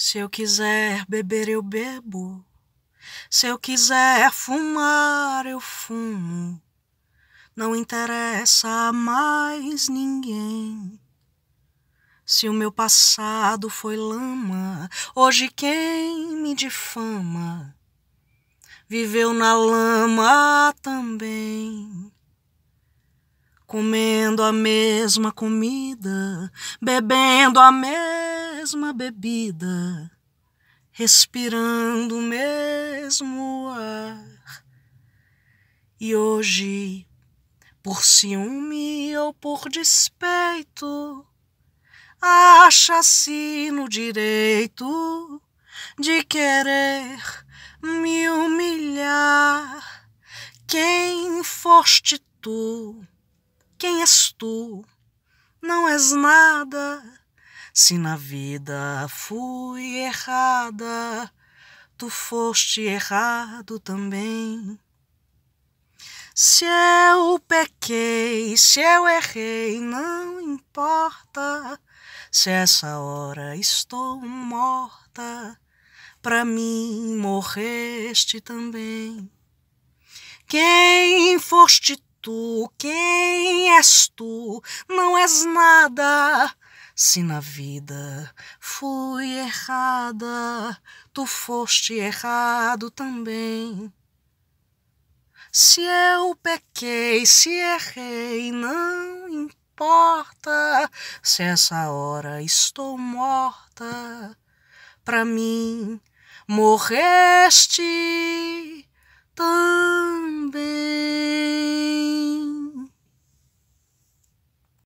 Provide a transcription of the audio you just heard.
Se eu quiser beber, eu bebo. Se eu quiser fumar, eu fumo. Não interessa a mais ninguém. Se o meu passado foi lama, hoje quem me difama viveu na lama também. Comendo a mesma comida, bebendo a mesma mesma bebida, respirando o mesmo ar. E hoje, por ciúme ou por despeito, acha-se no direito de querer me humilhar. Quem foste tu? Quem és tu? Não és nada se na vida fui errada, tu foste errado também. Se eu pequei, se eu errei, não importa. Se essa hora estou morta, para mim morreste também. Quem foste tu? Quem és tu? Não és nada se na vida fui errada, tu foste errado também. Se eu pequei, se errei, não importa. Se essa hora estou morta, pra mim morreste também.